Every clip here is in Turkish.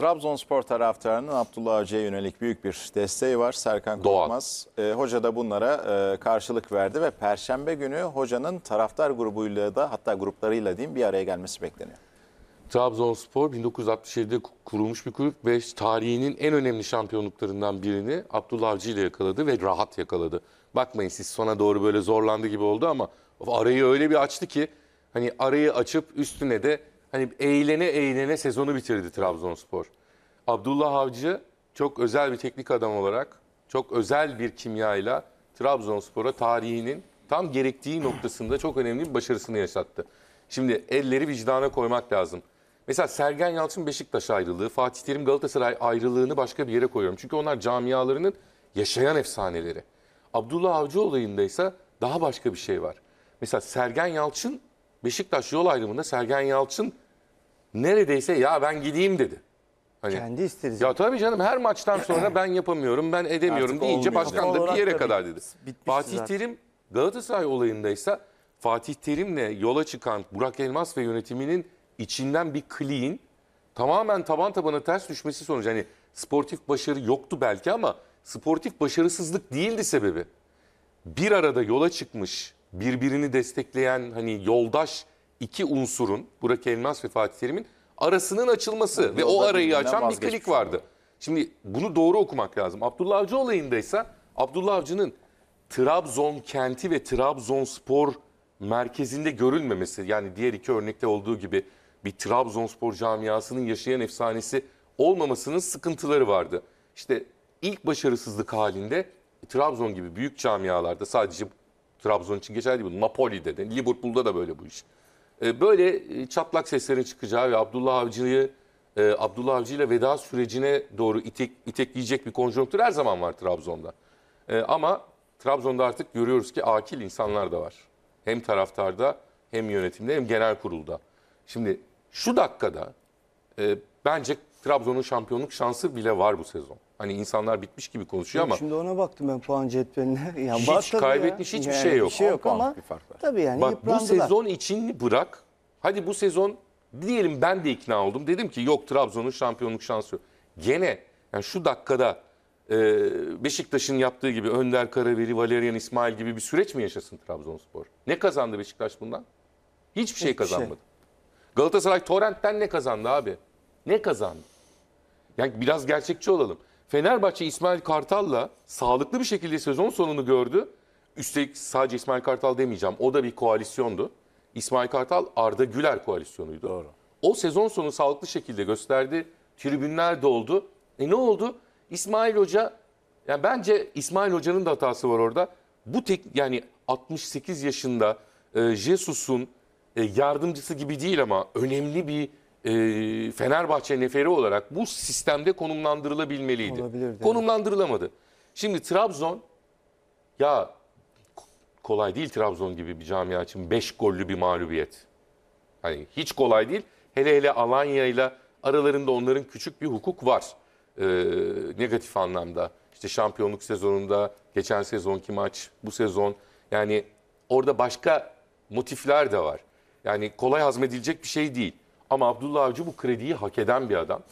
Trabzonspor taraftarının Abdullah Hoca'ya yönelik büyük bir desteği var. Serkan Doğan. Korkmaz. E, hoca da bunlara e, karşılık verdi ve Perşembe günü hocanın taraftar grubuyla da hatta gruplarıyla diyeyim bir araya gelmesi bekleniyor. Trabzonspor 1967'de kurulmuş bir kulüp ve tarihinin en önemli şampiyonluklarından birini Abdullah Avcı ile yakaladı ve rahat yakaladı. Bakmayın siz sona doğru böyle zorlandı gibi oldu ama arayı öyle bir açtı ki hani arayı açıp üstüne de hani eğlene eğlene sezonu bitirdi Trabzonspor. Abdullah Avcı çok özel bir teknik adam olarak, çok özel bir kimyayla Trabzonspor'a tarihinin tam gerektiği noktasında çok önemli bir başarısını yaşattı. Şimdi elleri vicdana koymak lazım. Mesela Sergen Yalçın Beşiktaş ayrılığı, Fatih Terim Galatasaray ayrılığını başka bir yere koyuyorum. Çünkü onlar camialarının yaşayan efsaneleri. Abdullah Avcı olayında ise daha başka bir şey var. Mesela Sergen Yalçın Beşiktaş yol ayrımında Sergen Yalçın neredeyse ya ben gideyim dedi. Hani, Kendi istedi. Ya tabii canım her maçtan sonra ben yapamıyorum, ben edemiyorum Artık deyince olmuyor. başkan da bir yere kadar dedi. Fatih Terim Galatasaray olayındaysa Fatih Terim'le yola çıkan Burak Elmas ve yönetiminin içinden bir clean tamamen taban tabana ters düşmesi sonucu hani sportif başarı yoktu belki ama sportif başarısızlık değildi sebebi. Bir arada yola çıkmış birbirini destekleyen hani yoldaş iki unsurun Burak Elmas ve Fatih Terim'in arasının açılması ve o arayı açan bir klik vardı. Şimdi bunu doğru okumak lazım. Abdullah Avcı olayındaysa Abdullah Avcı'nın Trabzon kenti ve Trabzon Spor merkezinde görülmemesi yani diğer iki örnekte olduğu gibi bir Trabzon Spor camiasının yaşayan efsanesi olmamasının sıkıntıları vardı. İşte ilk başarısızlık halinde Trabzon gibi büyük camialarda sadece Trabzon için geçerli bu. Napoli'de de, Liverpool'da da böyle bu iş. E, böyle e, çatlak seslerin çıkacağı ve Abdullah Avcı'yı e, Abdullah Avcı ile veda sürecine doğru itek, itekleyecek bir konjonktür her zaman var Trabzon'da. E, ama Trabzon'da artık görüyoruz ki akil insanlar da var. Hem taraftarda hem yönetimde hem genel kurulda. Şimdi şu dakikada e, bence Trabzon'un şampiyonluk şansı bile var bu sezon. Hani insanlar bitmiş gibi konuşuyor ama Şimdi ona baktım ben puan cetveline. Yani hiç var tabii kaybetmiş hiçbir Yani şey yok. bir şey yok ama bir fark var. tabii yani Bak bu sezon için bırak. Hadi bu sezon diyelim ben de ikna oldum. Dedim ki yok Trabzon'un şampiyonluk şansı yok. Gene yani şu dakikada e, Beşiktaş'ın yaptığı gibi Önder Karaveli, Valerian İsmail gibi bir süreç mi yaşasın Trabzonspor? Ne kazandı Beşiktaş bundan? Hiçbir şey Hiçbir şey. kazanmadı. Galatasaray Torrent'ten ne kazandı abi? Ne kazandı? Yani biraz gerçekçi olalım. Fenerbahçe İsmail Kartal'la sağlıklı bir şekilde sezon sonunu gördü. Üstelik sadece İsmail Kartal demeyeceğim. O da bir koalisyondu. İsmail Kartal Arda Güler koalisyonuydu. Doğru. O sezon sonu sağlıklı şekilde gösterdi. Tribünler doldu. E ne oldu? İsmail Hoca yani bence İsmail Hoca'nın da hatası var orada. Bu tek yani 68 yaşında e, Jesus'un e, yardımcısı gibi değil ama önemli bir e, Fenerbahçe neferi olarak bu sistemde konumlandırılabilmeliydi. Konumlandırılamadı. Şimdi Trabzon ya kolay değil Trabzon gibi bir camia için 5 gollü bir mağlubiyet. Hani hiç kolay değil. Hele hele Alanya ile aralarında onların küçük bir hukuk var. Ee, negatif anlamda. İşte şampiyonluk sezonunda, geçen sezonki maç, bu sezon. Yani orada başka motifler de var. Yani kolay hazmedilecek bir şey değil. Ama Abdullah Avcı bu krediyi hak eden bir adam.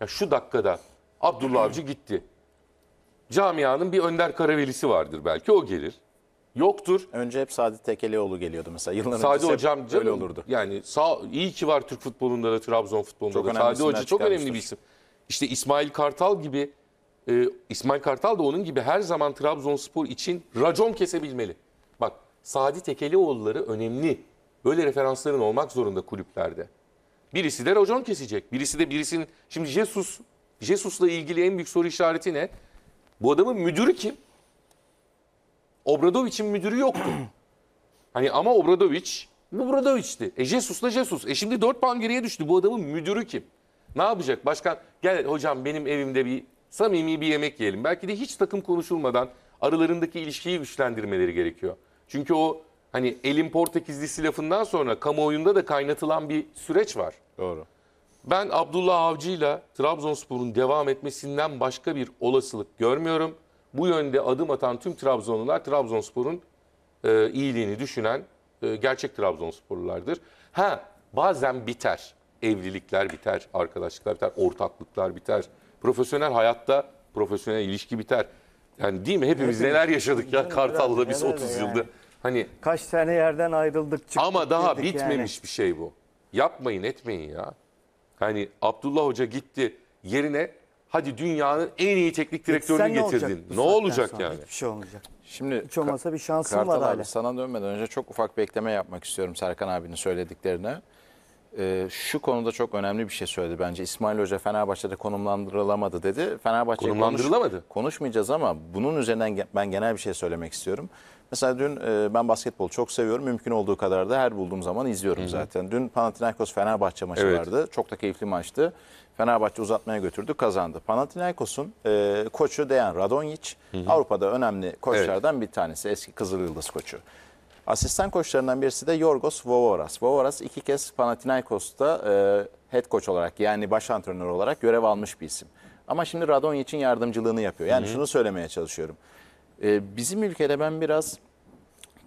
Ya şu dakikada Abdullah Avcı gitti. Camianın bir Önder Karavelisi vardır belki o gelir. Yoktur. Önce hep Sadi Tekelioğlu geliyordu mesela. Yıllar Sadi Hocam öyle olurdu. Yani sağ, iyi ki var Türk futbolunda da Trabzon futbolunda çok da. Sadi Hoca çok önemli bir isim. İşte İsmail Kartal gibi e, İsmail Kartal da onun gibi her zaman Trabzonspor için racon kesebilmeli. Bak Sadi Tekelioğulları önemli Böyle referansların olmak zorunda kulüplerde. Birisi de racon kesecek. Birisi de birisinin... Şimdi Jesus, Jesus'la ilgili en büyük soru işareti ne? Bu adamın müdürü kim? Obradoviç'in müdürü yoktu. hani ama Obradoviç bu Obradoviç'ti. E Jesus'la Jesus. E şimdi dört puan geriye düştü. Bu adamın müdürü kim? Ne yapacak? Başkan gel hocam benim evimde bir samimi bir yemek yiyelim. Belki de hiç takım konuşulmadan aralarındaki ilişkiyi güçlendirmeleri gerekiyor. Çünkü o hani elin Portekizlisi lafından sonra kamuoyunda da kaynatılan bir süreç var. Doğru. Ben Abdullah Avcı'yla Trabzonspor'un devam etmesinden başka bir olasılık görmüyorum. Bu yönde adım atan tüm Trabzonlular Trabzonspor'un e, iyiliğini düşünen e, gerçek Trabzonsporlulardır. Ha bazen biter. Evlilikler biter, arkadaşlıklar biter, ortaklıklar biter. Profesyonel hayatta profesyonel ilişki biter. Yani değil mi? Hepimiz neler yaşadık ya Kartal'da biz 30 yılda. Hani Kaç tane yerden ayrıldık çıktık. ama daha girdik yani. bitmemiş bir şey bu. Yapmayın etmeyin ya. Hani Abdullah Hoca gitti yerine hadi dünyanın en iyi teknik direktörünü Sen olacak getirdin. bu Ne olacak yani? Hiçbir şey olmayacak. Şimdi Hiç olmasa bir şansın Kartal var abi hala. sana dönmeden önce çok ufak bir ekleme yapmak istiyorum Serkan abinin söylediklerine. Ee, şu konuda çok önemli bir şey söyledi bence. İsmail Hoca Fenerbahçe'de konumlandırılamadı dedi. Fenerbahçe Konumlandırılamadı. Konuşmayacağız ama bunun üzerinden ben genel bir şey söylemek istiyorum. Mesela dün e, ben basketbol çok seviyorum. Mümkün olduğu kadar da her bulduğum zaman izliyorum Hı -hı. zaten. Dün Panathinaikos Fenerbahçe maçı evet. vardı. Çok da keyifli maçtı. Fenerbahçe uzatmaya götürdü, kazandı. Panathinaikos'un e, koçu Dejan Radonjic Hı -hı. Avrupa'da önemli koçlardan evet. bir tanesi. Eski Kızıl Yıldız koçu. Asistan koçlarından birisi de Yorgos Vovoras. Vovoras iki kez Panathinaikos'ta e, head coach olarak yani baş antrenör olarak görev almış bir isim. Ama şimdi Radonjic'in yardımcılığını yapıyor. Yani Hı -hı. şunu söylemeye çalışıyorum. Ee, bizim ülkede ben biraz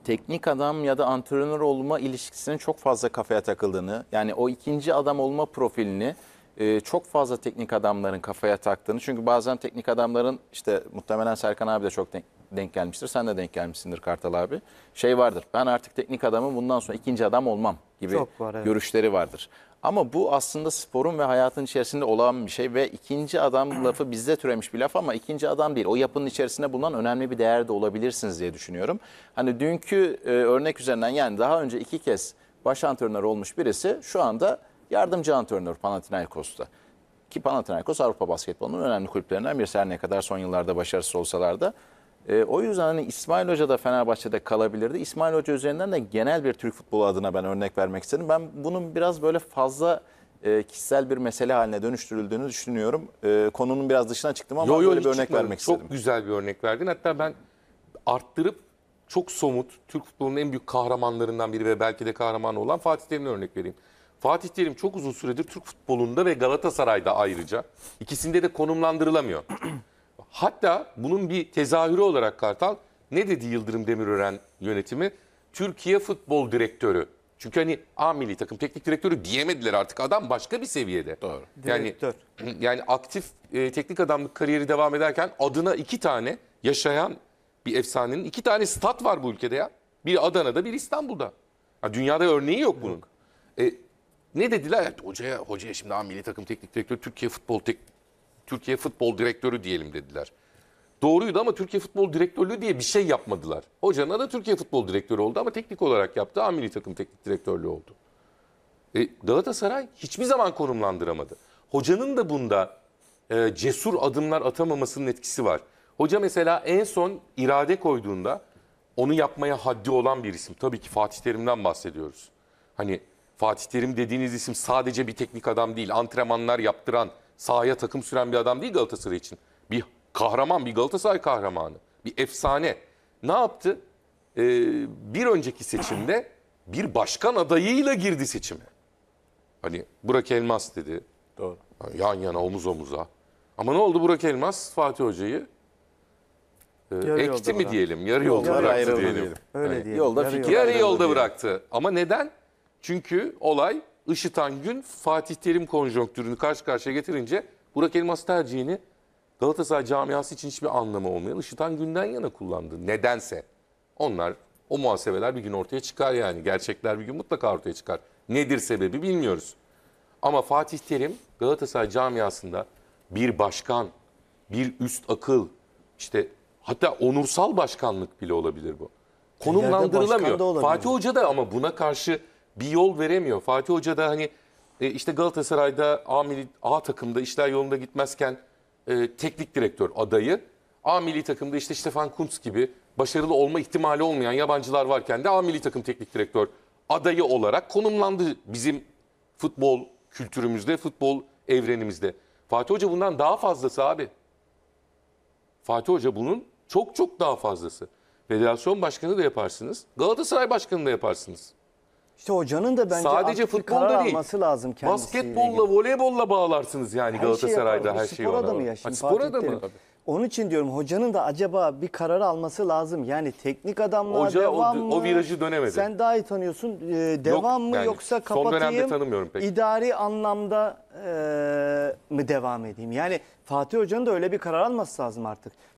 teknik adam ya da antrenör olma ilişkisinin çok fazla kafaya takıldığını, yani o ikinci adam olma profilini e, çok fazla teknik adamların kafaya taktığını. Çünkü bazen teknik adamların işte muhtemelen Serkan abi de çok denk gelmiştir. Sen de denk gelmişsindir Kartal abi. Şey vardır ben artık teknik adamım bundan sonra ikinci adam olmam gibi var, evet. görüşleri vardır. Ama bu aslında sporun ve hayatın içerisinde olan bir şey ve ikinci adam lafı bizde türemiş bir laf ama ikinci adam değil. O yapının içerisinde bulunan önemli bir değer de olabilirsiniz diye düşünüyorum. Hani dünkü e, örnek üzerinden yani daha önce iki kez baş antrenör olmuş birisi şu anda yardımcı antrenör Panathinaikos'ta. Ki Panathinaikos Avrupa basketbolunun önemli kulüplerinden birisi her ne kadar son yıllarda başarısız olsalar da e, o yüzden hani İsmail Hoca da Fenerbahçe'de kalabilirdi. İsmail Hoca üzerinden de genel bir Türk futbolu adına ben örnek vermek istedim. Ben bunun biraz böyle fazla e, kişisel bir mesele haline dönüştürüldüğünü düşünüyorum. E, konunun biraz dışına çıktım ama yo, yo, böyle bir örnek çıkmadım. vermek istedim. Çok güzel bir örnek verdin. Hatta ben arttırıp çok somut Türk futbolunun en büyük kahramanlarından biri ve belki de kahramanı olan Fatih Terim'e örnek vereyim. Fatih Terim çok uzun süredir Türk futbolunda ve Galatasaray'da ayrıca ikisinde de konumlandırılamıyor. Hatta bunun bir tezahürü olarak Kartal ne dedi Yıldırım Demirören yönetimi? Türkiye futbol direktörü. Çünkü hani A milli takım teknik direktörü diyemediler artık. Adam başka bir seviyede. Doğru. Yani Direktör. yani aktif e, teknik adamlık kariyeri devam ederken adına iki tane yaşayan bir efsanenin iki tane stat var bu ülkede ya. bir Adana'da, bir İstanbul'da. Ha, dünyada örneği yok bunun. E, ne dediler? Hocaya, hocaya şimdi A milli takım teknik direktörü Türkiye futbol tek, Türkiye Futbol Direktörü diyelim dediler. Doğruydu ama Türkiye Futbol Direktörlüğü diye bir şey yapmadılar. Hocanın da Türkiye Futbol Direktörü oldu ama teknik olarak yaptı. Amiri takım teknik direktörlüğü oldu. E, Galatasaray hiçbir zaman konumlandıramadı. Hocanın da bunda e, cesur adımlar atamamasının etkisi var. Hoca mesela en son irade koyduğunda onu yapmaya haddi olan bir isim. Tabii ki Fatih Terim'den bahsediyoruz. Hani Fatih Terim dediğiniz isim sadece bir teknik adam değil, antrenmanlar yaptıran, sahaya takım süren bir adam değil Galatasaray için. Bir kahraman, bir Galatasaray kahramanı, bir efsane. Ne yaptı? Ee, bir önceki seçimde bir başkan adayıyla girdi seçime. Hani Burak Elmas dedi. Doğru. Hani yan yana, omuz omuza. Ama ne oldu Burak Elmas? Fatih Hoca'yı e, yarı ekti mi bırak. diyelim, yarı yolda yarı bıraktı diyelim. diyelim. Öyle yani, diyelim. Yolda yarı, yarı yolda bıraktı. Ama neden? Çünkü olay Işıtan gün Fatih Terim konjonktürünü karşı karşıya getirince Burak Elmas tercihini Galatasaray camiası için hiçbir anlamı olmayan Işıtan günden yana kullandı. Nedense. Onlar o muhasebeler bir gün ortaya çıkar yani. Gerçekler bir gün mutlaka ortaya çıkar. Nedir sebebi bilmiyoruz. Ama Fatih Terim Galatasaray camiasında bir başkan, bir üst akıl, işte hatta onursal başkanlık bile olabilir bu. Konumlandırılamıyor. Fatih Hoca da ama buna karşı bir yol veremiyor. Fatih Hoca da hani e, işte Galatasaray'da A, milli, A takımda işler yolunda gitmezken e, teknik direktör adayı A milli takımda işte Stefan Kuntz gibi başarılı olma ihtimali olmayan yabancılar varken de A milli takım teknik direktör adayı olarak konumlandı bizim futbol kültürümüzde, futbol evrenimizde. Fatih Hoca bundan daha fazlası abi. Fatih Hoca bunun çok çok daha fazlası. Federasyon başkanı da yaparsınız, Galatasaray başkanı da yaparsınız. İşte hocanın da bence Sadece futbolda karar değil. alması lazım kendisiyle. Basketbolla, voleybolla bağlarsınız yani Galatasaray'da her şeyi. Spor ona. adamı ya şimdi spor adamı. Onun için diyorum hocanın da acaba bir karar alması lazım. Yani teknik adamlar Hoca devam mı? o virajı dönemedi. Sen daha iyi tanıyorsun. Ee, devam mı yani yoksa son dönemde kapatayım? tanımıyorum pek. İdari anlamda e, mı devam edeyim? Yani Fatih Hoca'nın da öyle bir karar alması lazım artık.